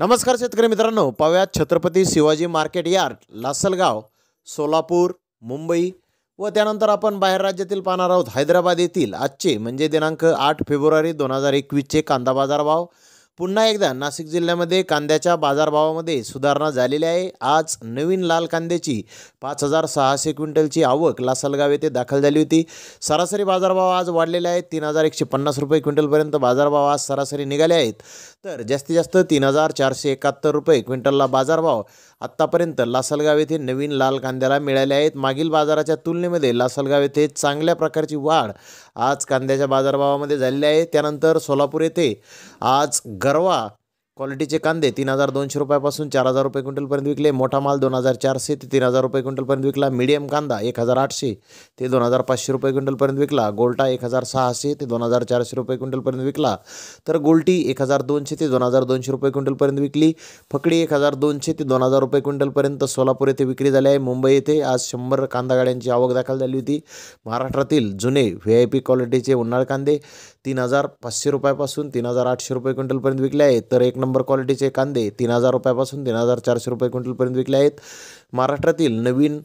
नमस्कार शेतकरी मित्रांनो पाव्यात छत्रपती शिवाजी मार्केट यार्ड लासलगाव सोलापूर मुंबई व त्यानंतर आपण बाहेर राज्यातील पाहणार आहोत हैदराबाद येथील आजचे म्हणजे दिनांक आठ फेब्रुवारी दोन हजार एकवीसचे कांदा बाजारभाव पुन्हा एकदा नाशिक जिल्ह्यामध्ये कांद्याच्या बाजारभावामध्ये सुधारणा झालेली आहे आज नवीन लाल कांद्याची पाच हजार सहाशे क्विंटलची आवक लासलगाव येथे दाखल झाली होती सरासरी बाजारभाव आज वाढलेले आहेत तीन हजार एकशे पन्नास रुपये क्विंटलपर्यंत बाजारभाव आज सरासरी निघाले आहेत तर जास्तीत जास्त तीन हजार चारशे एकाहत्तर रुपये क्विंटलला बाजारभाव आत्तापर्यंत लासलगाव येथे नवीन लाल कांद्याला मिळाले आहेत मागील बाजाराच्या तुलनेमध्ये लासलगाव येथे चांगल्या प्रकारची वाढ आज कांद्याच्या बाजारभावामध्ये झालेली आहे त्यानंतर सोलापूर येथे आज गरवा क्वालिटीचे कांदे तीन हजार दोनशे रुपयापासून चार हजार रुपये क्विंटलपर्यंत विकले मोठा माल दोन हजार चारशे ते तीन हजार रुपये क्विंटलपर्यंत विकला मीडियम कांदा एक हजार आठशे ते दोन हजार पाचशे रुपये क्विंटलपर्यंत विकला गोल्टा एक हजार सहाशे ते दोन हजार चारशे रुपये क्विंटलपर्यंत विकला तर गोल्टी एक हजार दोनशे ते दोन हजार दोनशे रुपये क्विंटलपर्यंत विकली फकडी एक हजार दोनशे ते दोन हजार रुपये क्विंटलपर्यंत सोलापूर येथे विक्री झाली आहे मुंबई येथे आज शंभर कांदा गाड्यांची आवक दाखल झाली होती महाराष्ट्रातील जुने व्ही आय पी क्वालिटीचे उन्हाळ कांदे तीन हजार पाचशे रुपयापासून तीन हजार आठशे रुपये क्विंटलपर्यंत विकले आहेत तर एक नंबर क्वालिटीचे कांदे तीन हजार रुपयापासून तीन हजार चारशे रुपये क्विंटलपर्यंत विकले आहेत महाराष्ट्रातील नवीन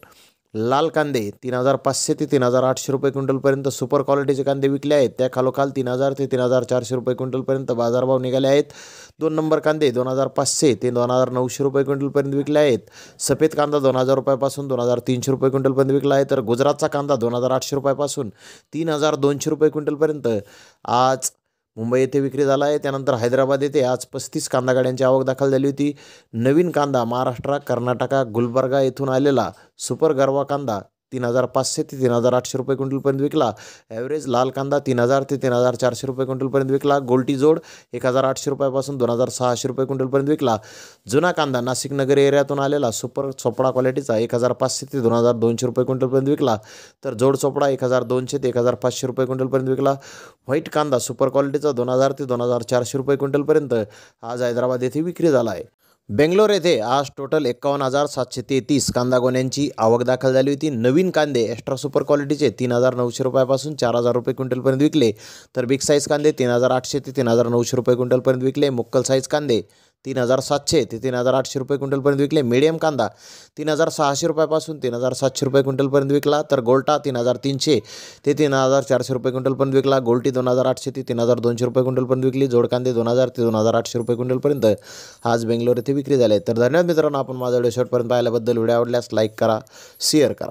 लाल कांदे तीन हजार पाचशे ते तीन हजार आठशे रुपये क्विंटलपर्यंत सुपर क्वालिटीचे कांदे विकले आहेत त्या खालोखाल तीन हजार ते तीन हजार चारशे रुपये क्विंटलपर्यंत बाजारभाव निघाले आहेत दोन नंबर कांदे दोन हजार पाचशे ते दोन हजार नऊशे रुपये क्विंटलपर्यंत विकले आहेत सफेद कांदा दोन हजार रुपयापासून दोन हजार तीनशे रुपये क्विंटलपर्यंत विकला आहे तर गुजरातचा कांदा दोन हजार आठशे रुपयापासून तीन हजार दोनशे रुपये क्विंटलपर्यंत आज मुंबई येथे विक्री झाला आहे त्यानंतर हैदराबाद येथे आज पस्तीस कांदा गाड्यांची आवक दाखल झाली होती नवीन कांदा महाराष्ट्र कर्नाटका गुलबर्गा येथून आलेला सुपर गरवा कांदा तीन हजार पाचशे ते तीन हजार आठशे रुपये क्विंटलपर्यंत विकला ॲव्हरेज लाल कांदा तीन हजार ते तीन हजार चारशे रुपये क्विंटलपर्यंत विकला गोल्टी जोड एक हजार आठशे रुपयापासून दोन हजार सहाशे रुपये क्विंटलपर्यंत विकला जुना कांदा नाशिक नगर एरियातून आलेला सुपर चोपडा क्वालिटीचा एक हजार पाचशे ते दोन हजार दोनशे रुपये क्विंटलपर्यंत विकला तर जोड चोपडा एक हजार दोनशे ते एक हजार पाचशे रुपये क्विंटलपर्यंत विकला व्हाईट कांदा सुपर क्वालिटीचा दोन हजार ते दोन हजार चारशे रुपये क्विंटलपर्यंत आज हैदराबाद येथे विक्री झाला आहे बेंगलोर येथे आज टोटल एकावन्न हजार सातशे तेहतीस कांदा गोण्यांची आवक दाखल झाली होती नवीन कांदे एक्स्ट्रा सुपर क्वालिटीचे तीन हजार नऊशे रुपयापासून चार हजार रुपये क्विंटलपर्यंत विकले तर बिग साईज कांदे तीन हजार आठशे ते तीन हजार नऊशे रुपये क्विंटलपर्यंत विकले मुक्कल साईज कांदे तीन हजार सातशे ते तीन हजार आठशे रुपये क्विंटलपर्यंत विकले मीडियम कांदा तीन हजार सहाशे रुपयापासून तीन हजार सातशे रुपये क्विंटलपर्यंत विकला तर गोल्टा तीन हजार तीनशे ते तीन हजार चारशे रुपये क्विंटलपर्यंत विकला गोल्टी दोन हजार आठशे ते तीन हजार दोनशे रुपये क्विंटलपर्यंत विकली जोडकांदे दोन हजार ते दोन हजार आठशे रुपये क्विंटलपर्यंत आज बेंगलोर येथे विक्री झाले तर धन्यवाद मित्रांनो आपण माझा व्हिडिओ शॉर्टपर्यंत पाहिल्याबद्दल व्हिडिओ आवडल्यास लाईक करा शेअर करा